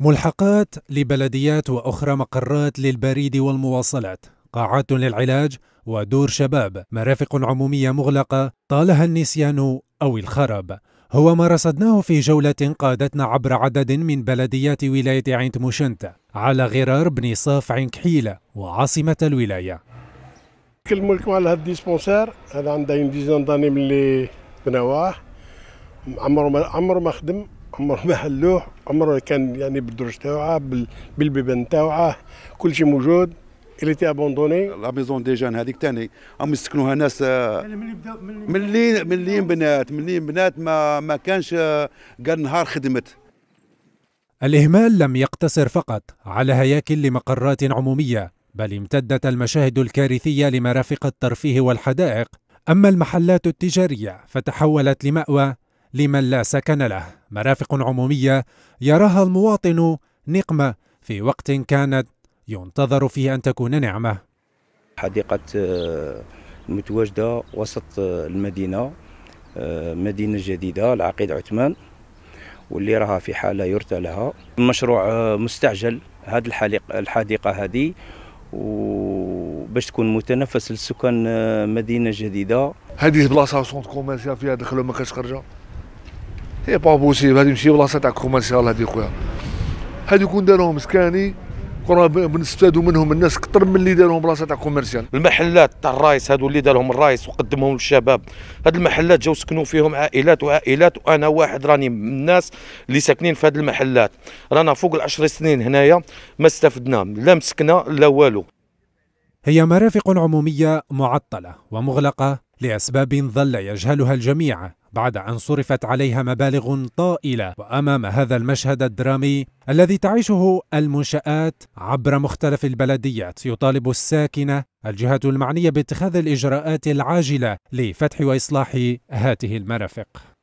ملحقات لبلديات وأخرى مقرات للبريد والمواصلات قاعات للعلاج ودور شباب مرافق عمومية مغلقة طالها النسيان أو الخراب هو ما رصدناه في جولة قادتنا عبر عدد من بلديات ولاية عين تموشنت على غرار بن صاف عين كحيلة وعاصمة الولاية كل لكم على هذا الديسبونسير هذا عنده ديزان داني من اللي بنواه عمره ما عمره ما خدم عمره ما حلوه عمره كان يعني بالدرج تاوعه بالبيبان تاوعه كل شيء موجود اللي تي ابوندوني لا ميزون دي جان هذيك ثاني هم يسكنوها ناس آه، ملي ملي بنات ملي بنات ما ما كانش آه، قال نهار خدمت الإهمال لم يقتصر فقط على هياكل لمقرات عمومية بل امتدت المشاهد الكارثية لمرافق الترفيه والحدائق أما المحلات التجارية فتحولت لمأوى لمن لا سكن له مرافق عموميه يراها المواطن نقمه في وقت كانت ينتظر فيه ان تكون نعمه حديقه المتواجده آه، وسط آه، المدينه آه، مدينه جديده العقيد عثمان واللي راها في حاله يرثى لها المشروع مستعجل هذه الحديقه هذه وباش تكون متنفس للسكان مدينه جديده هذه بلاصه سونت كوميرسيال فيها دخلوا ما كاش خرجه هي با بوسيبل هذه ماشي بلاصه تاع كوميرسيال هذه خويا هذو كون داروهم مسكاني راه بنستفادوا منهم الناس اكثر من اللي داروهم بلاصه تاع كوميرسيال المحلات تاع الرايس هذو اللي دارهم الرايس وقدمهم للشباب هاد المحلات جاو سكنوا فيهم عائلات وعائلات وانا واحد راني من الناس اللي ساكنين في هاد المحلات رانا فوق العشر سنين هنايا ما استفدنا لا مسكنه لا والو هي مرافق عموميه معطله ومغلقه لاسباب ظل يجهلها الجميع بعد أن صرفت عليها مبالغ طائلة وأمام هذا المشهد الدرامي الذي تعيشه المنشآت عبر مختلف البلديات يطالب الساكنة الجهات المعنية باتخاذ الإجراءات العاجلة لفتح وإصلاح هاته المرافق